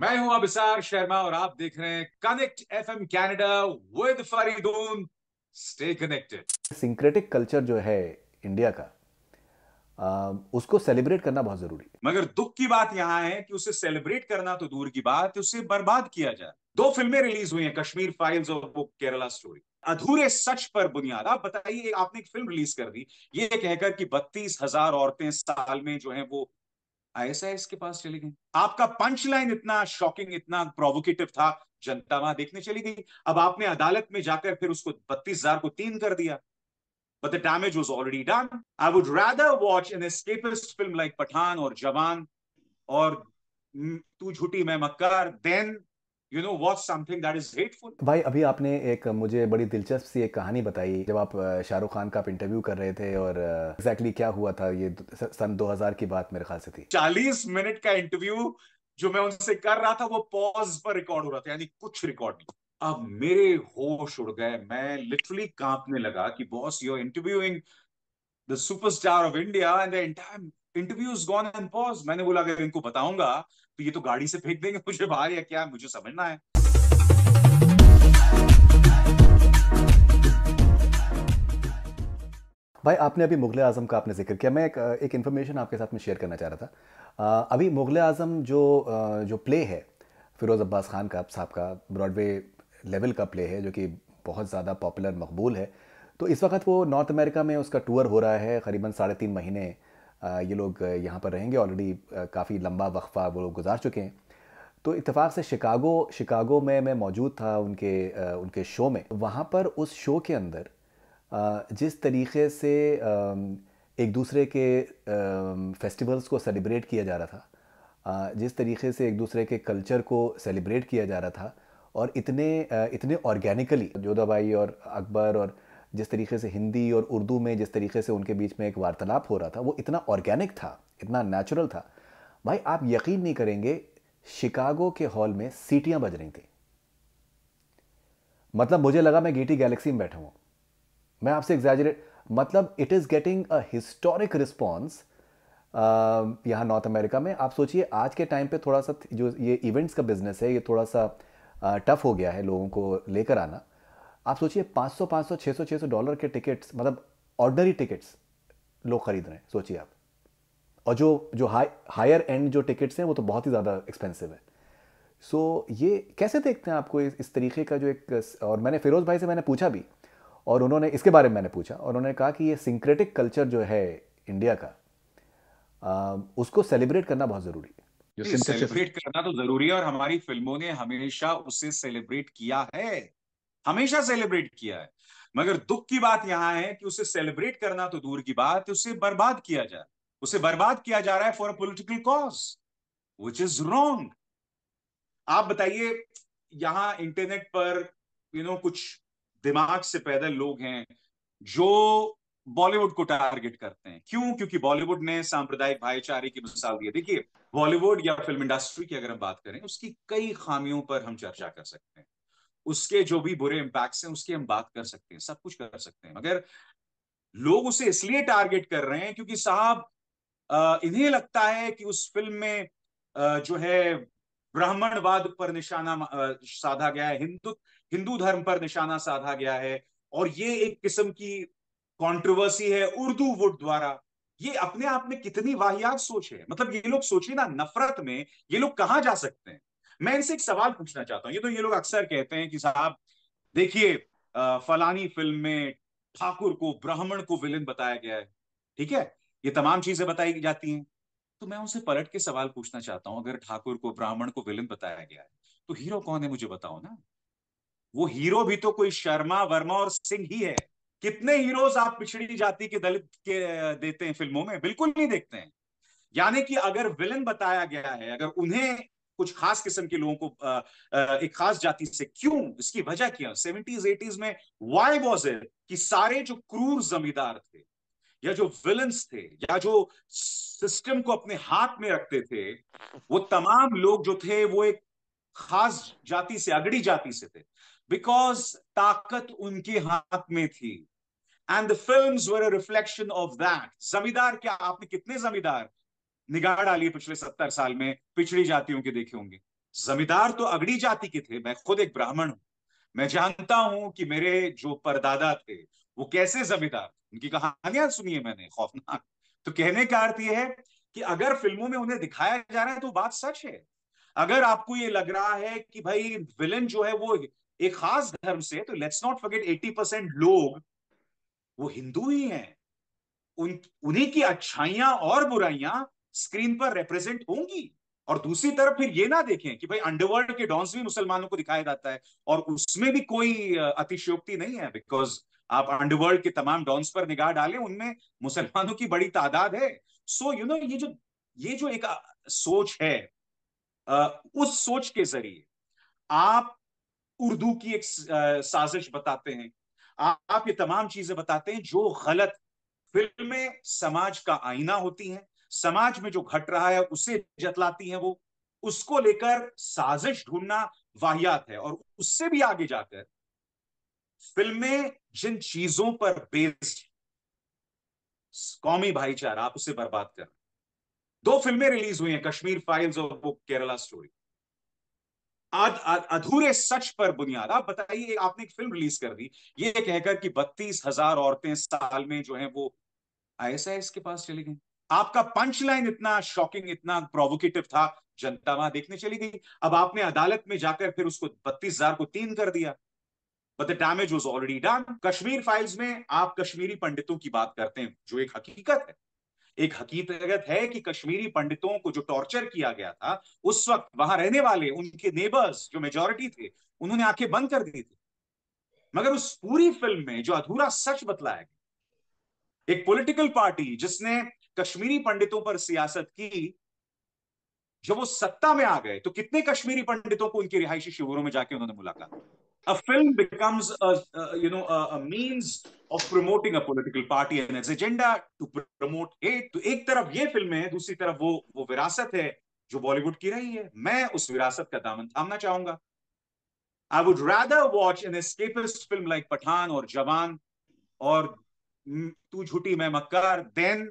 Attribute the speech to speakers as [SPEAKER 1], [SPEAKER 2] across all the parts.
[SPEAKER 1] मैं हूं अभिसार शर्मा और आप देख रहे हैं connect FM Canada with Fareedoon stay connected
[SPEAKER 2] syncretic culture जो है इंडिया का उसको सेलिब्रेट करना बहुत जरूरी
[SPEAKER 1] है मगर दुख की बात यहाँ है कि उसे सेलिब्रेट करना तो दूर की बात है उसे बर्बाद किया जाए दो फिल्में रिलीज हुई हैं कश्मीर फाइल्स और वो केरला स्टोरी अधूरे सच पर बुनियाद आप बताइए आपने एक फिल्म रिलीज कर दी ये कहकर कि बत्तीस हजार औरतें साल में जो है वो आईएसआईएस के पास चली गई आपका पंच लाइन इतना शॉकिंग इतना प्रोवोकेटिव था जनता वहां देखने चली गई अब आपने अदालत में जाकर फिर उसको बत्तीस हजार को तीन कर दिया but the damage was already done I would rather watch an escapist film like Pathaan और जवान और Tu Jhoothi Main Makkaar then you know watch something that is hateful
[SPEAKER 2] भाई अभी आपने एक मुझे बड़ी दिलचस्प सी एक कहानी बताई जब आप शाहरुख खान का इंटरव्यू कर रहे थे और एग्जैक्टली exactly क्या हुआ था ये सन 2000 की बात मेरे ख्याल से थी
[SPEAKER 1] 40 मिनट का इंटरव्यू जो मैं उनसे कर रहा था वो पॉज पर रिकॉर्ड हो रहा था यानी कुछ रिकॉर्ड नहीं अब मेरे होश उड़ गए मैं लिटरली कांपने लगा कि boss you are interviewing the superstar of India and the entire interview is gone and pause मैंने बोला अगर इनको बताऊंगा तो ये तो गाड़ी से फेंक देंगे मुझे बाहर या क्या मुझे समझना है
[SPEAKER 2] भाई आपने अभी मुगल आज़म का आपने जिक्र किया मैं एक एक इन्फॉर्मेशन आपके साथ में शेयर करना चाह रहा था अभी मुगल आज़म जो जो प्ले है फिरोज़ अब्बास खान का साहब का ब्रॉडवे लेवल का प्ले है जो कि बहुत ज़्यादा पॉपुलर मकबूल है तो इस वक्त वो नॉर्थ अमेरिका में उसका टूर हो रहा है करीबन साढ़े तीन महीने ये लोग यहाँ पर रहेंगे ऑलरेडी काफ़ी लंबा वक्फ़ा वो लोग गुजार चुके हैं तो इतफ़ाक़ से शिकागो शिकागो में मैं मौजूद था उनके उनके शो में वहाँ पर उस शो के अंदर जिस तरीके से एक दूसरे के फेस्टिवल्स को सेलिब्रेट किया जा रहा था जिस तरीके से एक दूसरे के कल्चर को सेलिब्रेट किया जा रहा था और इतने इतने ऑर्गेनिकली भाई और अकबर और जिस तरीके से हिंदी और उर्दू में जिस तरीके से उनके बीच में एक वार्तालाप हो रहा था वो इतना ऑर्गेनिक था इतना नेचुरल था भाई आप यकीन नहीं करेंगे शिकागो के हॉल में सीटियां बज रही थी मतलब मुझे लगा मैं गीटी गैलेक्सी में बैठा हूं मैं आपसे एग्जैजरेट मतलब it is getting a historic response यहाँ नॉर्थ अमेरिका में आप सोचिए आज के टाइम पे थोड़ा सा जो ये इवेंट्स का बिजनेस है ये थोड़ा सा टफ हो गया है लोगों को लेकर आना आप सोचिए 500 500 600 600 डॉलर के टिकट्स मतलब ऑर्डनरी टिकट्स लोग खरीद रहे हैं सोचिए आप और जो जो हाई हायर एंड जो टिकट्स हैं वो तो बहुत ही ज़्यादा एक्सपेंसिव है सो so, ये कैसे देखते हैं आपको इस, इस तरीके का जो एक और मैंने फिरोज़ भाई से मैंने पूछा भी और उन्होंने इसके बारे में मैंने पूछा और उन्होंने कहा कि ये सिंक्रेटिक कल्चर जो है इंडिया का आ, उसको सेलिब्रेट करना बहुत ज़रूरी है सेलिब्रेट
[SPEAKER 1] करना तो जरूरी है और हमारी फिल्मों ने हमेशा उसे सेलिब्रेट किया है हमेशा सेलिब्रेट किया है मगर दुख की बात यहां है कि उसे सेलिब्रेट करना तो दूर की बात उसे बर्बाद किया जा रहा है उसे बर्बाद किया जा रहा है for a political cause which is wrong आप बताइए यहां इंटरनेट पर यू नो कुछ दिमाग से पैदल लोग हैं जो बॉलीवुड को टारगेट करते हैं क्यों क्योंकि बॉलीवुड ने सांप्रदायिक भाईचारे की मिसाल दी है देखिए बॉलीवुड या फिल्म इंडस्ट्री की अगर हम बात करें उसकी कई खामियों पर हम चर्चा कर सकते हैं उसके जो भी बुरे इम्पैक्ट्स हैं उसकी हम बात कर सकते हैं सब कुछ कर सकते हैं मगर लोग उसे इसलिए टारगेट कर रहे हैं क्योंकि साहब इन्हें लगता है कि उस फिल्म में जो है ब्राह्मणवाद पर निशाना साधा गया है हिंदू हिंदू धर्म पर निशाना साधा गया है और ये एक किस्म की कंट्रोवर्सी है उर्दू वुड द्वारा ये अपने आप में कितनी वाहियात सोच है मतलब ये लोग सोचे ना नफरत में ये लोग कहाँ जा सकते हैं मैं इनसे एक सवाल पूछना चाहता हूँ ये तो ये लोग अक्सर कहते हैं कि साहब देखिए फलानी फिल्म में ठाकुर को ब्राह्मण को विलन बताया गया है ठीक है ये तमाम चीजें बताई जाती हैं तो मैं उनसे पलट के सवाल पूछना चाहता हूं अगर ठाकुर को ब्राह्मण को विलन बताया गया है तो हीरो कौन है मुझे बताओ ना वो हीरो भी तो कोई शर्मा वर्मा और सिंह ही है कितने हीरोज आप पिछड़ी जाति के दलित के देते हैं फिल्मों में बिल्कुल नहीं देखते हैं यानी कि अगर विलन बताया गया है अगर उन्हें कुछ खास किस्म के लोगों को आ, आ, एक खास जाति से क्यों इसकी वजह क्या सेवेंटीज एटीज में वाई वॉज इट कि सारे जो क्रूर जमींदार थे या जो विलन्स थे या जो सिस्टम को अपने हाथ में रखते थे वो तमाम लोग जो थे वो एक खास जाति से अगड़ी जाति से थे बिकॉज ताकत उनके हाथ में थी and the film reflection of that zamindar क्या आपने कितने जमींदार निगाह डाली पिछले सत्तर साल में पिछड़ी जातियों के देखे होंगे जमींदार तो अगड़ी जाति के थे मैं खुद एक ब्राह्मण हूं मैं जानता हूं कि मेरे जो परदादा थे वो कैसे जमींदार उनकी कहानियां सुनी है मैंने खौफनाक तो कहने का अर्थ यह है कि अगर फिल्मों में उन्हें दिखाया जा रहा है तो बात सच है अगर आपको ये लग रहा है कि भाई विलन जो है वो एक खास धर्म से तो let's not forget eighty percent लोग वो हिंदू ही हैं उन उन्हीं की अच्छाइयां और बुराइयां स्क्रीन पर रिप्रेजेंट होंगी और दूसरी तरफ फिर ये ना देखें कि भाई अंडरवर्ल्ड के डॉन्स भी मुसलमानों को दिखाया जाता है और उसमें भी कोई अतिशयोक्ति नहीं है बिकॉज आप अंडरवर्ल्ड के तमाम डॉन्स पर निगाह डालें उनमें मुसलमानों की बड़ी तादाद है सो यू नो ये जो ये जो एक सोच है उस सोच के जरिए आप उर्दू की एक साजिश बताते हैं आप ये तमाम चीजें बताते हैं जो गलत फिल्में समाज का आईना होती हैं समाज में जो घट रहा है उसे जतलाती है वो उसको लेकर साजिश ढूंढना वाहियात है और उससे भी आगे जाकर फिल्में जिन चीजों पर बेस्ड कौमी भाईचारा आप उसे बर्बाद कर दो फिल्में रिलीज हुई हैं कश्मीर फाइल्स और वो केरला स्टोरी आद, आद, अधूरे सच पर बुनियाद आप बताइए आपने एक फिल्म रिलीज कर दी ये कहकर कि बत्तीस हजार औरतें साल में जो है वो आईएसआईएस के पास चली गई आपका पंच लाइन इतना शॉकिंग इतना प्रोवोकेटिव था जनता वहां देखने चली गई अब आपने अदालत में जाकर फिर उसको बत्तीस हजार को तीन कर दिया but the damage was already done Kashmir files में आप कश्मीरी पंडितों की बात करते हैं जो एक हकीकत है एक हकीकत है कि कश्मीरी पंडितों को जो टॉर्चर किया गया था उस वक्त वहां रहने वाले उनके नेबर्स जो मेजोरिटी थे उन्होंने आंखें बंद कर दी थी मगर उस पूरी फिल्म में जो अधूरा सच बतलाया गया एक पॉलिटिकल पार्टी जिसने कश्मीरी पंडितों पर सियासत की जब वो सत्ता में आ गए तो कितने कश्मीरी पंडितों को उनके रिहायशी शिविरों में जाके उन्होंने मुलाकात a film becomes you know means of promoting a political party promoting as agenda to promote its तो एक तरफ ये फिल्म है दूसरी तरफ वो वो विरासत है जो बॉलीवुड की रही है मैं उस विरासत का दामन थामना चाहूंगा I would rather watch an escapist film like Pathaan और जवान और Tu Jhoothi Main Makkaar then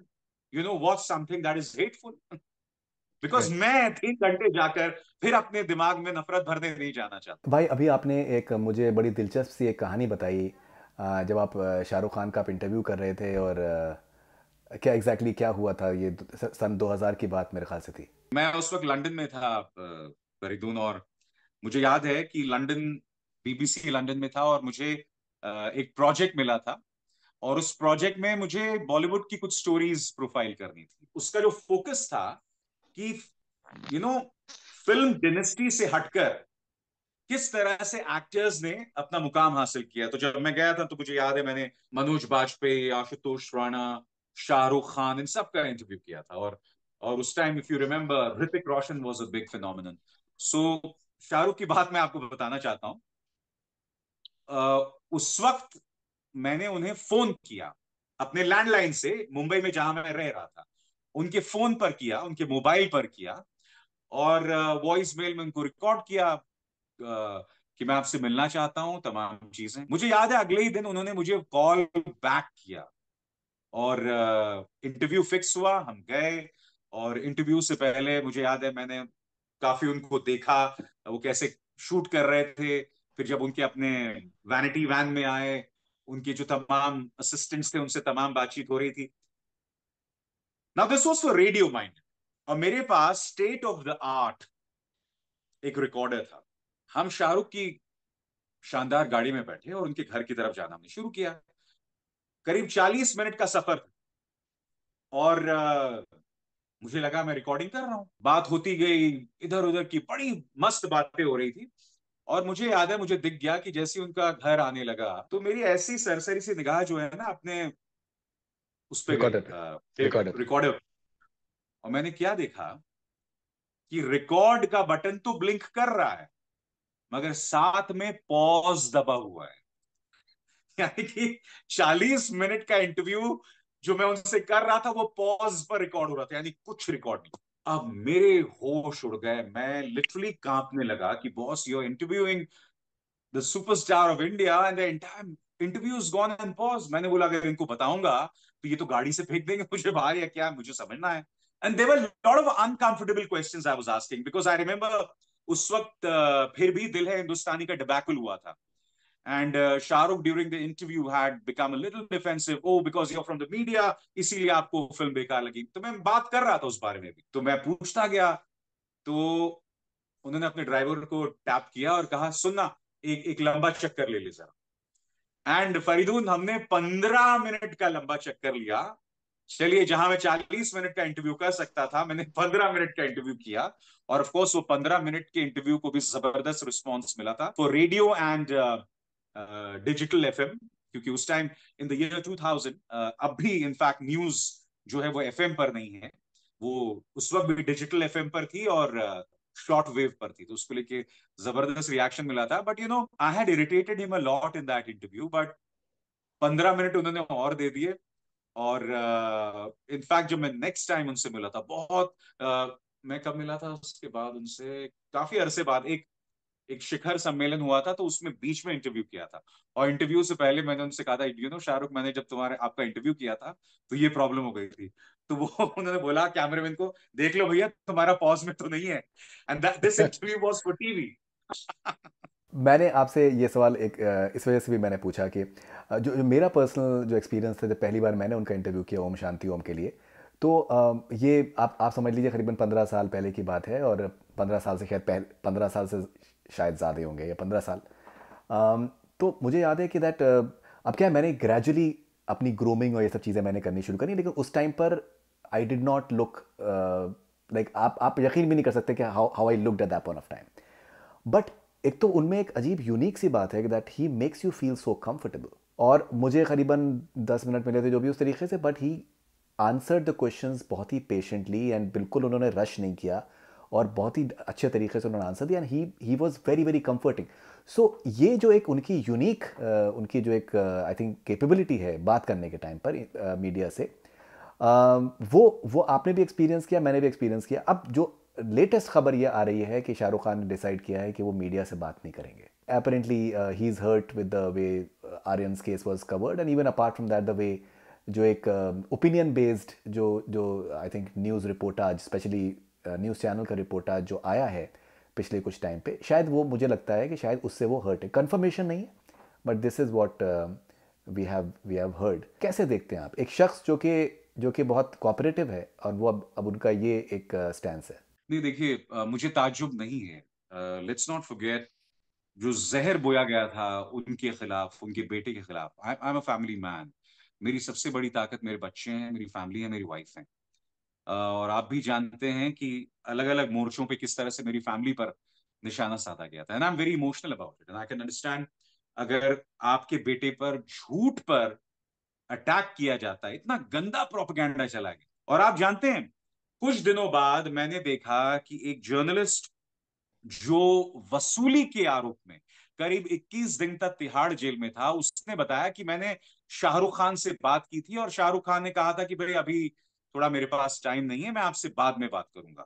[SPEAKER 1] you know watch something that is hateful because मैं तीन घंटे जाकर फिर अपने दिमाग में नफरत भरने नहीं जाना चाहता
[SPEAKER 2] भाई अभी आपने एक मुझे बड़ी दिलचस्प सी एक कहानी बताई जब आप शाहरुख खान का आप इंटरव्यू कर रहे थे और क्या एग्जैक्टली exactly क्या हुआ था ये सन 2000 की बात मेरे ख्याल से थी
[SPEAKER 1] मैं उस वक्त लंदन में था फरीदून और मुझे याद है कि लंदन बीबीसी लंदन में था और मुझे एक प्रोजेक्ट मिला था और उस प्रोजेक्ट में मुझे बॉलीवुड की कुछ स्टोरीज प्रोफाइल करनी थी उसका जो फोकस था कि यू नो फिल्म डिनेस्टी से हटकर किस तरह से एक्टर्स ने अपना मुकाम हासिल किया तो जब मैं गया था तो मुझे याद है मैंने मनोज बाजपेयी आशुतोष राणा शाहरुख खान इन सब का इंटरव्यू किया था और और उस time if you remember Hrithik Roshan was a big phenomenon so Shahrukh की बात मैं आपको बताना चाहता हूं uh, उस वक्त मैंने उन्हें फोन किया अपने लैंडलाइन से मुंबई में जहां मैं रह रहा था उनके फोन पर किया उनके मोबाइल पर किया और वॉइस मेल में उनको रिकॉर्ड किया कि मैं आपसे मिलना चाहता हूं तमाम चीजें मुझे याद है अगले ही दिन उन्होंने मुझे कॉल बैक किया और इंटरव्यू फिक्स हुआ हम गए और इंटरव्यू से पहले मुझे याद है मैंने काफी उनको देखा वो कैसे शूट कर रहे थे फिर जब उनके अपने वैनिटी वैन में आए उनकी जो तमाम असिस्टेंट्स थे उनसे तमाम बातचीत हो रही थी now this was for radio mind और मेरे पास स्टेट ऑफ द आर्ट एक रिकॉर्डर था हम शाहरुख की शानदार गाड़ी में बैठे और उनके घर की तरफ जाना हमने शुरू किया करीब 40 मिनट का सफर था और आ, मुझे लगा मैं रिकॉर्डिंग कर रहा हूं बात होती गई इधर उधर की बड़ी मस्त बातें हो रही थी और मुझे याद है मुझे दिख गया कि जैसे उनका घर आने लगा तो मेरी ऐसी सरसरी सी निगाह जो है ना अपने उस पर रिकॉर्डर हाँ, और मैंने क्या देखा कि रिकॉर्ड का बटन तो ब्लिंक कर रहा है मगर साथ में पॉज दबा हुआ है यानी कि चालीस मिनट का इंटरव्यू जो मैं उनसे कर रहा था वो पॉज पर रिकॉर्ड हो रहा था यानी कुछ रिकॉर्ड नहीं अब मेरे होश उड़ गए मैं लिटरली कांपने लगा कि boss you are interviewing the superstar of India and the entire interview is gone and pause मैंने बोला अगर इनको बताऊंगा तो ये तो गाड़ी से फेंक देंगे मुझे बाहर या क्या मुझे समझना है and there lot of uncomfortable questions I was asking because I remember उस वक्त फिर भी दिल है हिंदुस्तानी का डबैकुल हुआ था And uh, Shahrukh during the interview had become a little defensive. Oh, because you're from the media, इसीलिए आपको फिल्म बेकार लगी तो मैं बात कर रहा था उस बारे में भी तो मैं पूछता गया तो उन्होंने अपने ड्राइवर को टैप किया और कहा सुनना एक एक लंबा चक्कर ले ले जरा एंड फरीदून हमने पंद्रह मिनट का लंबा चक्कर लिया चलिए जहां मैं चालीस मिनट का इंटरव्यू कर सकता था मैंने पंद्रह मिनट का इंटरव्यू किया और ऑफ कोर्स वो पंद्रह मिनट के इंटरव्यू को भी जबरदस्त रिस्पांस मिला था for radio and digital uh, F क्योंकि उस टाइम इन द ईयर 2000 अब भी इनफैक्ट न्यूज जो है वो एफ पर नहीं है वो उस वक्त भी डिजिटल एफ पर थी और शॉर्ट uh, वेव पर थी तो उसको लेके जबरदस्त रिएक्शन मिला था but you know I had irritated him a lot in that interview but पंद्रह मिनट उन्होंने और दे दिए और इनफैक्ट uh, जब मैं नेक्स्ट टाइम उनसे मिला था बहुत uh, मैं कब मिला था उसके बाद उनसे काफी अरसे बाद एक एक शिखर सम्मेलन हुआ था तो उसमें बीच में इंटरव्यू किया था और इंटरव्यू से पहले मैंने उनसे कहा था यू नो शाहरुख मैंने जब तुम्हारे आपका इंटरव्यू किया था तो ये प्रॉब्लम हो गई थी तो वो उन्होंने बोला कैमरामैन को देख लो भैया तुम्हारा पॉज में तो नहीं है and this interview was for TV
[SPEAKER 2] मैंने आपसे ये सवाल एक इस वजह से भी मैंने पूछा कि जो, जो मेरा पर्सनल जो एक्सपीरियंस था जब पहली बार मैंने उनका इंटरव्यू किया ओम शांति ओम के लिए तो ये आप आप समझ लीजिए करीबन पंद्रह साल पहले की बात है और पंद्रह साल से खैर पहले पंद्रह साल से शायद ज़्यादा होंगे या पंद्रह साल um, तो मुझे याद है कि दैट अब क्या है मैंने ग्रेजुअली अपनी ग्रूमिंग और ये सब चीज़ें मैंने करनी शुरू करी लेकिन उस टाइम पर I did not look like आप आप यकीन भी नहीं कर सकते कि how how I look at that point of time but एक तो उनमें एक अजीब यूनिक सी बात है कि that he makes you feel so comfortable और मुझे करीबन दस मिनट मिले थे जो भी उस तरीके से but he answer the question बहुत ही पेशेंटली एंड बिल्कुल उन्होंने रश नहीं किया और बहुत ही अच्छे तरीके से उन्होंने आंसर दिया and he he was very very comforting so ये जो एक उनकी यूनिक उनकी जो एक आई थिंक कैपेबिलिटी है बात करने के टाइम पर मीडिया से वो वो आपने भी एक्सपीरियंस किया मैंने भी एक्सपीरियंस किया अब जो लेटेस्ट खबर ये आ रही है कि शाहरुख खान ने डिसाइड किया है कि वो मीडिया से बात नहीं करेंगे apparently he is hurt with the way Aryan's case was covered and even apart from that the way जो एक ओपिनियन uh, बेस्ड जो जो आई थिंक न्यूज़ रिपोर्ट आज स्पेशली न्यूज़ चैनल का रिपोर्टाज जो आया है पिछले कुछ टाइम पे शायद वो मुझे लगता है कि शायद उससे वो हर्ट है कन्फर्मेशन नहीं है but this is what we have we have heard कैसे देखते हैं आप एक शख्स जो कि जो कि बहुत कॉपरेटिव है और वो अब अब उनका ये एक स्टैंड है
[SPEAKER 1] नहीं देखिए मुझे ताजुब नहीं है लेट्स नॉट फॉरगेट जो जहर बोया गया था उनके खिलाफ उनके बेटे के खिलाफ I am a family man मेरी सबसे बड़ी ताकत मेरे बच्चे हैं मेरी फैमिली है मेरी वाइफ है और आप भी जानते हैं कि अलग अलग मोर्चों पे किस तरह से मेरी फैमिली पर निशाना साधा गया था and I am very emotional about it and I can understand अगर आपके बेटे पर झूठ पर अटैक किया जाता है इतना गंदा प्रोपगेंडा चला गया और आप जानते हैं कुछ दिनों बाद मैंने देखा कि एक जर्नलिस्ट जो वसूली के आरोप में करीब 21 दिन तक तिहाड़ जेल में था उसने बताया कि मैंने शाहरुख खान से बात की थी और शाहरुख खान ने कहा था कि भाई अभी थोड़ा मेरे पास टाइम नहीं है मैं आपसे बाद में बात करूंगा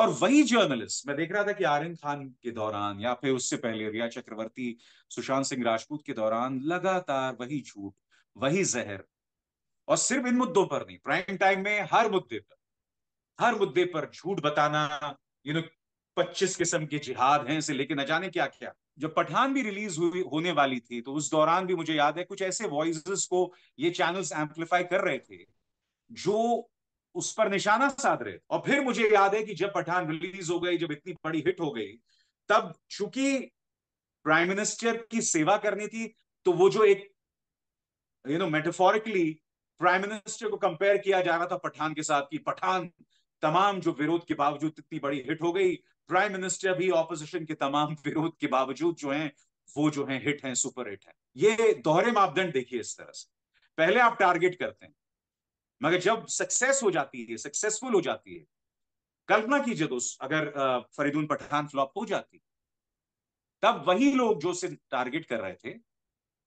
[SPEAKER 1] और वही जर्नलिस्ट मैं देख रहा था कि आर्यन खान के दौरान या फिर उससे पहले रिया चक्रवर्ती सुशांत सिंह राजपूत के दौरान लगातार वही झूठ वही जहर और सिर्फ इन मुद्दों पर नहीं प्राइम टाइम में हर मुद्दे पर हर मुद्दे पर झूठ बताना यू नो पच्चीस किस्म के जिहाद हैं से लेकिन न जाने क्या क्या जब पठान भी रिलीज हुई होने वाली थी तो उस दौरान भी मुझे याद है कुछ ऐसे वॉइस को ये चैनल्स एम्पलीफाई कर रहे थे जो उस पर निशाना साध रहे और फिर मुझे याद है कि जब पठान रिलीज हो गई जब इतनी बड़ी हिट हो गई तब चूंकि प्राइम मिनिस्टर की सेवा करनी थी तो वो जो एक you know metaphorically prime minister को कंपेयर किया जा रहा था पठान के साथ कि पठान तमाम जो विरोध के बावजूद इतनी बड़ी हिट हो गई प्राइम मिनिस्टर भी ऑपोजिशन के तमाम विरोध के बावजूद जो है वो जो है हिट है सुपर हिट है ये दोहरे मापदंड देखिए इस तरह से पहले आप टारगेट करते हैं मगर जब सक्सेस हो जाती है सक्सेसफुल हो जाती है कल्पना कीजिए दोस्त अगर फरीदून पठान फ्लॉप हो जाती तब वही लोग जो उसे टारगेट कर रहे थे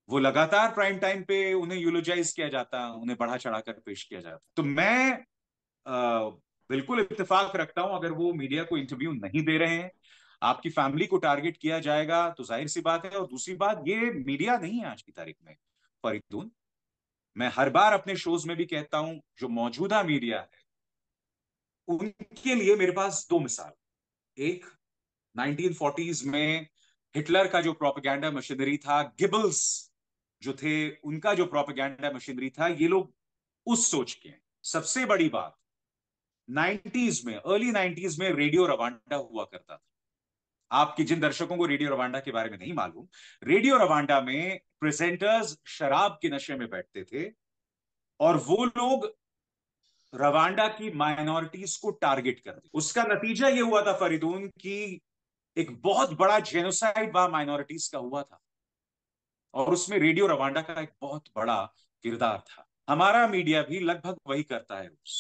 [SPEAKER 1] वो लगातार प्राइम टाइम पे उन्हें यूलोजाइज किया जाता उन्हें बढ़ा चढ़ाकर पेश किया जाता तो मैं आ, बिल्कुल इतफाक रखता हूं अगर वो मीडिया को इंटरव्यू नहीं दे रहे हैं आपकी फैमिली को टारगेट किया जाएगा तो जाहिर सी बात है और दूसरी बात ये मीडिया नहीं है आज की तारीख में फरीदून मैं हर बार अपने शोज में भी कहता हूं जो मौजूदा मीडिया है उनके लिए मेरे पास दो मिसाल एक 1940s में हिटलर का जो प्रोपेगेंडा मशीनरी था गिबल्स जो थे उनका जो प्रोपेगेंडा मशीनरी था ये लोग उस सोच के हैं सबसे बड़ी बात 90s में अर्ली 90s में रेडियो रवांडा हुआ करता था आपके जिन दर्शकों को रेडियो रवांडा के बारे में नहीं मालूम रेडियो रवांडा में प्रेजेंटर्स शराब के नशे में बैठते थे और वो लोग रवांडा की माइनॉरिटीज को टारगेट करते उसका नतीजा ये हुआ था फरीदून की एक बहुत बड़ा जेनोसाइड वहां माइनॉरिटीज का हुआ था और उसमें रेडियो रवांडा का एक बहुत बड़ा किरदार था हमारा मीडिया भी लगभग वही करता है उस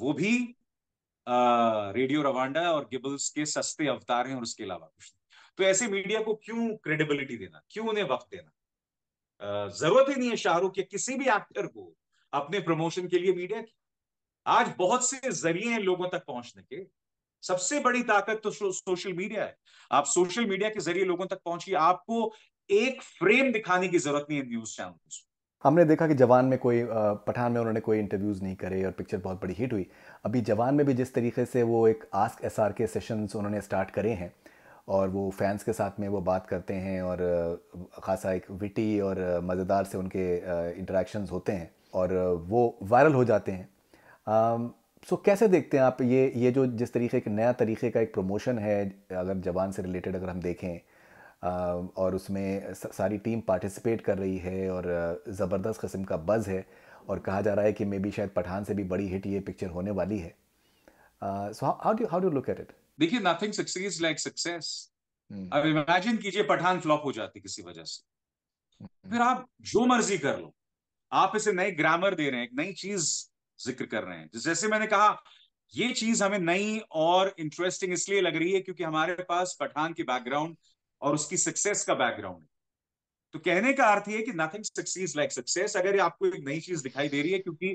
[SPEAKER 1] वो भी रेडियो रवांडा और गिबल्स के सस्ते अवतार हैं और उसके अलावा कुछ तो ऐसे मीडिया को क्यों क्रेडिबिलिटी देना क्यों उन्हें वक्त देना जरूरत ही नहीं है शाहरुख या किसी भी एक्टर को अपने प्रमोशन के लिए मीडिया की आज बहुत से जरिए हैं लोगों तक पहुंचने के सबसे बड़ी ताकत तो सो, सोशल मीडिया है आप सोशल मीडिया के जरिए लोगों तक पहुंचिए आपको एक फ्रेम दिखाने की जरूरत नहीं है न्यूज को
[SPEAKER 2] हमने देखा कि जवान में कोई पठान में उन्होंने कोई इंटरव्यूज़ नहीं करे और पिक्चर बहुत बड़ी हिट हुई अभी जवान में भी जिस तरीके से वो एक ask S R K sessions उन्होंने स्टार्ट करे हैं और वो फैंस के साथ में वो बात करते हैं और ख़ासा एक विटी और मज़ेदार से उनके इंटरेक्शन होते हैं और वो वायरल हो जाते हैं सो कैसे देखते हैं आप ये ये जो जिस तरीके के नया तरीके का एक प्रमोशन है अगर जवान से रिलेटेड अगर हम देखें और उसमें सारी टीम पार्टिसिपेट कर रही है और ज़बरदस्त कस्म का बज़ है और कहा जा रहा है कि मे बी शायद पठान से भी बड़ी हिट ये पिक्चर होने वाली है so how do how do look at it
[SPEAKER 1] देखिए नथिंग सक्सेस लाइक सक्सेस अब इमेजिन कीजिए पठान फ्लॉप हो जाती किसी वजह से हम्म। फिर आप जो मर्जी कर लो आप इसे नए ग्रामर दे रहे हैं एक नई चीज जिक्र कर रहे हैं जैसे मैंने कहा ये चीज हमें नई और इंटरेस्टिंग इसलिए लग रही है क्योंकि हमारे पास पठान की बैकग्राउंड और उसकी सक्सेस का बैकग्राउंड तो कहने का अर्थ ये कि नथिंग सक्सीज लाइक सक्सेस अगर आपको एक नई चीज दिखाई दे रही है क्योंकि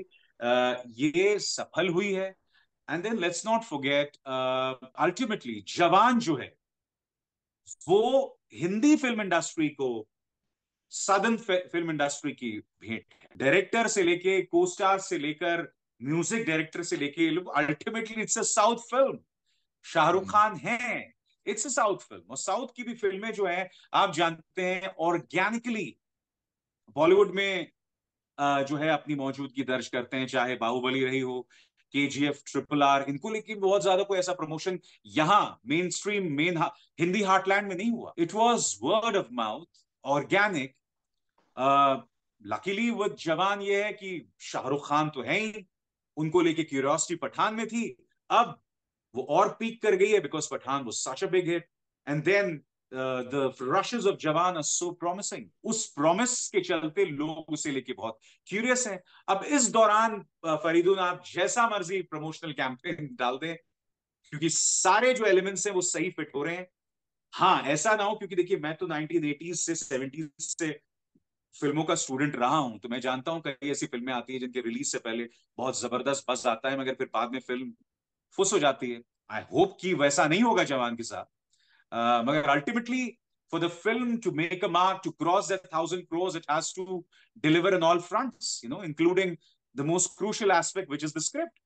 [SPEAKER 1] ये सफल हुई है and then let's not forget ultimately Jawan जो है वो हिंदी फिल्म इंडस्ट्री को सदन फिल्म इंडस्ट्री की भेंट है डायरेक्टर से लेके को स्टार से लेकर म्यूजिक डायरेक्टर से लेके ultimately it's a south film Shahrukh hmm. Khan है इट्स अ साउथ फिल्म और साउथ की भी फिल्में जो है आप जानते हैं ऑर्गेनिकली बॉलीवुड में जो है अपनी मौजूदगी दर्ज करते हैं चाहे बाहुबली रही हो के जी एफ ट्रिपल आर इनको लेकिन बहुत ज्यादा कोई ऐसा प्रमोशन यहाँ mainstream main Hindi heartland में नहीं हुआ it was word of mouth organic luckily वो जवान ये है कि शाहरुख खान तो है ही उनको लेके क्यूरियोसिटी पठान में थी अब वो और पीक कर गई है बिकॉज पठान वो such a big hit and then the rushes of Jawan are so promising उस प्रॉमिस के चलते लोग उसे लेके बहुत क्यूरियस हैं अब इस दौरान uh, फरीदून आप जैसा मर्जी प्रमोशनल कैंपेन डाल दें क्योंकि सारे जो एलिमेंट्स हैं वो सही फिट हो रहे हैं हाँ ऐसा ना हो क्योंकि देखिए मैं तो नाइनटीन से सेवेंटीज से फिल्मों का स्टूडेंट रहा हूं तो मैं जानता हूं कई ऐसी फिल्में आती हैं जिनके रिलीज से पहले बहुत जबरदस्त बस आता है मगर फिर बाद में फिल्म फुस हो जाती है आई होप कि वैसा नहीं होगा जवान के साथ मगर ultimately for the film to make a mark to cross that thousand crores it has to deliver in all fronts you know including the most crucial aspect which is the script